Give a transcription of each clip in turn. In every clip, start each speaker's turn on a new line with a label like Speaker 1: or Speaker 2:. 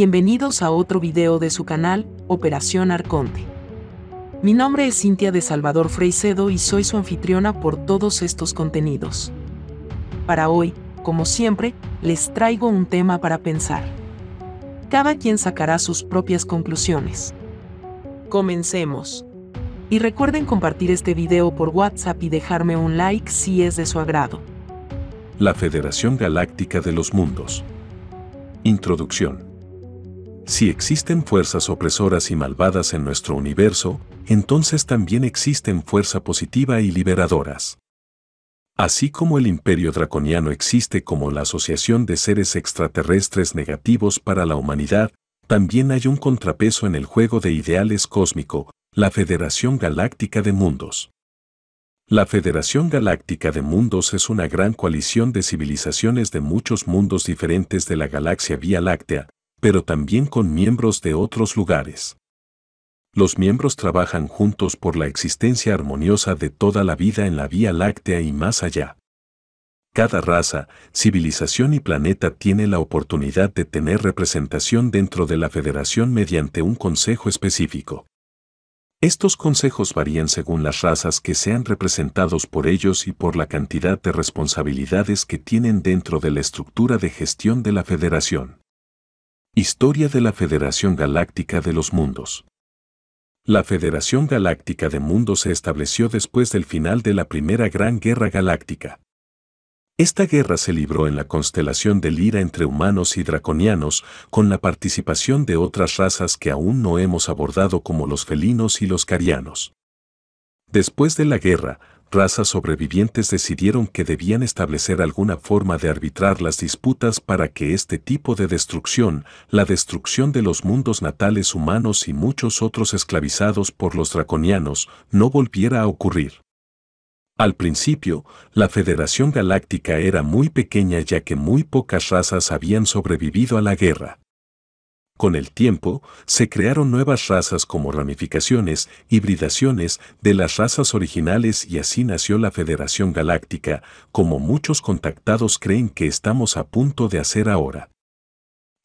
Speaker 1: Bienvenidos a otro video de su canal, Operación Arconte. Mi nombre es Cintia de Salvador Freicedo y soy su anfitriona por todos estos contenidos. Para hoy, como siempre, les traigo un tema para pensar. Cada quien sacará sus propias conclusiones. Comencemos. Y recuerden compartir este video por WhatsApp y dejarme un like si es de su agrado.
Speaker 2: La Federación Galáctica de los Mundos. Introducción. Si existen fuerzas opresoras y malvadas en nuestro universo, entonces también existen fuerza positiva y liberadoras. Así como el imperio draconiano existe como la asociación de seres extraterrestres negativos para la humanidad, también hay un contrapeso en el juego de ideales cósmico, la Federación Galáctica de Mundos. La Federación Galáctica de Mundos es una gran coalición de civilizaciones de muchos mundos diferentes de la galaxia Vía Láctea, pero también con miembros de otros lugares. Los miembros trabajan juntos por la existencia armoniosa de toda la vida en la Vía Láctea y más allá. Cada raza, civilización y planeta tiene la oportunidad de tener representación dentro de la federación mediante un consejo específico. Estos consejos varían según las razas que sean representados por ellos y por la cantidad de responsabilidades que tienen dentro de la estructura de gestión de la federación. Historia de la Federación Galáctica de los Mundos. La Federación Galáctica de Mundos se estableció después del final de la Primera Gran Guerra Galáctica. Esta guerra se libró en la constelación de Lira entre humanos y draconianos, con la participación de otras razas que aún no hemos abordado como los felinos y los carianos. Después de la guerra, razas sobrevivientes decidieron que debían establecer alguna forma de arbitrar las disputas para que este tipo de destrucción, la destrucción de los mundos natales humanos y muchos otros esclavizados por los draconianos, no volviera a ocurrir. Al principio, la Federación Galáctica era muy pequeña ya que muy pocas razas habían sobrevivido a la guerra. Con el tiempo, se crearon nuevas razas como ramificaciones, hibridaciones de las razas originales y así nació la Federación Galáctica, como muchos contactados creen que estamos a punto de hacer ahora.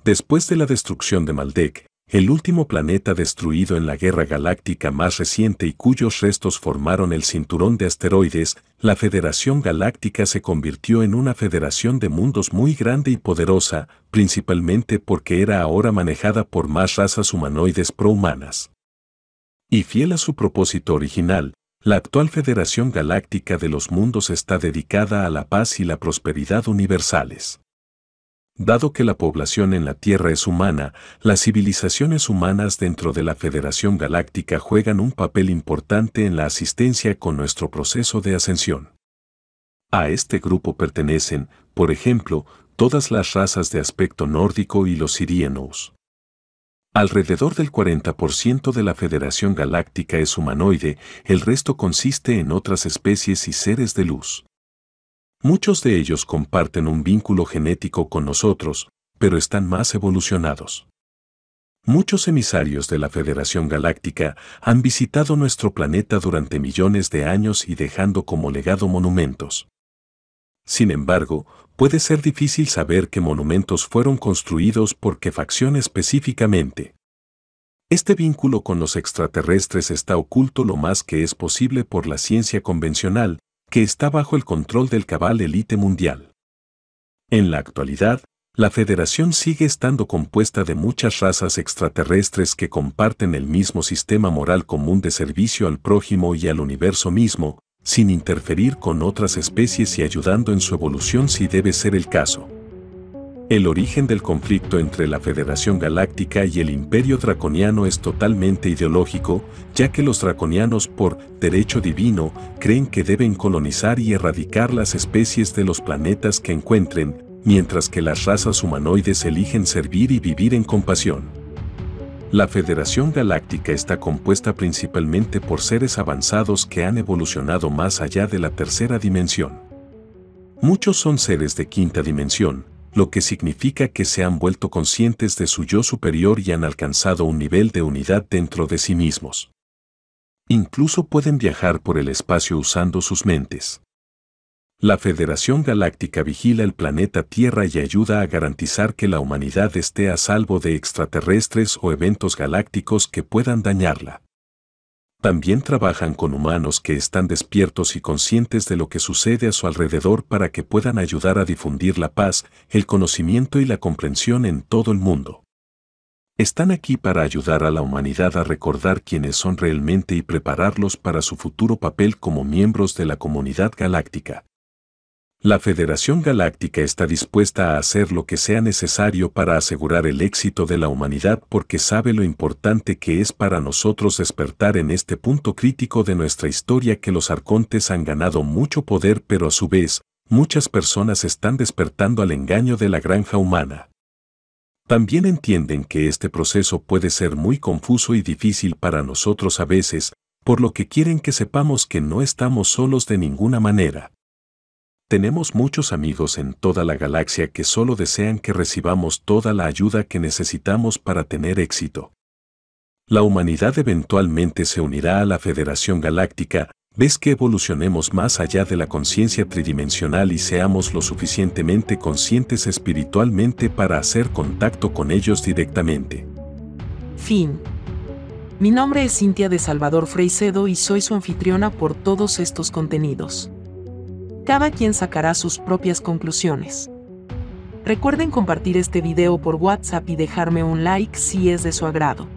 Speaker 2: Después de la destrucción de Maldek, el último planeta destruido en la guerra galáctica más reciente y cuyos restos formaron el cinturón de asteroides, la Federación Galáctica se convirtió en una federación de mundos muy grande y poderosa, principalmente porque era ahora manejada por más razas humanoides prohumanas. Y fiel a su propósito original, la actual Federación Galáctica de los Mundos está dedicada a la paz y la prosperidad universales. Dado que la población en la Tierra es humana, las civilizaciones humanas dentro de la Federación Galáctica juegan un papel importante en la asistencia con nuestro proceso de ascensión. A este grupo pertenecen, por ejemplo, todas las razas de aspecto nórdico y los sirienos. Alrededor del 40% de la Federación Galáctica es humanoide, el resto consiste en otras especies y seres de luz. Muchos de ellos comparten un vínculo genético con nosotros, pero están más evolucionados. Muchos emisarios de la Federación Galáctica han visitado nuestro planeta durante millones de años y dejando como legado monumentos. Sin embargo, puede ser difícil saber qué monumentos fueron construidos por qué facción específicamente. Este vínculo con los extraterrestres está oculto lo más que es posible por la ciencia convencional, que está bajo el control del cabal élite mundial. En la actualidad, la federación sigue estando compuesta de muchas razas extraterrestres que comparten el mismo sistema moral común de servicio al prójimo y al universo mismo, sin interferir con otras especies y ayudando en su evolución si debe ser el caso. El origen del conflicto entre la Federación Galáctica y el Imperio Draconiano es totalmente ideológico, ya que los draconianos por derecho divino creen que deben colonizar y erradicar las especies de los planetas que encuentren, mientras que las razas humanoides eligen servir y vivir en compasión. La Federación Galáctica está compuesta principalmente por seres avanzados que han evolucionado más allá de la tercera dimensión. Muchos son seres de quinta dimensión, lo que significa que se han vuelto conscientes de su yo superior y han alcanzado un nivel de unidad dentro de sí mismos. Incluso pueden viajar por el espacio usando sus mentes. La Federación Galáctica vigila el planeta Tierra y ayuda a garantizar que la humanidad esté a salvo de extraterrestres o eventos galácticos que puedan dañarla también trabajan con humanos que están despiertos y conscientes de lo que sucede a su alrededor para que puedan ayudar a difundir la paz, el conocimiento y la comprensión en todo el mundo. Están aquí para ayudar a la humanidad a recordar quiénes son realmente y prepararlos para su futuro papel como miembros de la comunidad galáctica. La Federación Galáctica está dispuesta a hacer lo que sea necesario para asegurar el éxito de la humanidad porque sabe lo importante que es para nosotros despertar en este punto crítico de nuestra historia que los arcontes han ganado mucho poder pero a su vez, muchas personas están despertando al engaño de la granja humana. También entienden que este proceso puede ser muy confuso y difícil para nosotros a veces, por lo que quieren que sepamos que no estamos solos de ninguna manera. Tenemos muchos amigos en toda la galaxia que solo desean que recibamos toda la ayuda que necesitamos para tener éxito. La humanidad eventualmente se unirá a la Federación Galáctica, ves que evolucionemos más allá de la conciencia tridimensional y seamos lo suficientemente conscientes espiritualmente para hacer contacto con ellos directamente.
Speaker 1: Fin. Mi nombre es Cintia de Salvador Freicedo y soy su anfitriona por todos estos contenidos cada quien sacará sus propias conclusiones. Recuerden compartir este video por WhatsApp y dejarme un like si es de su agrado.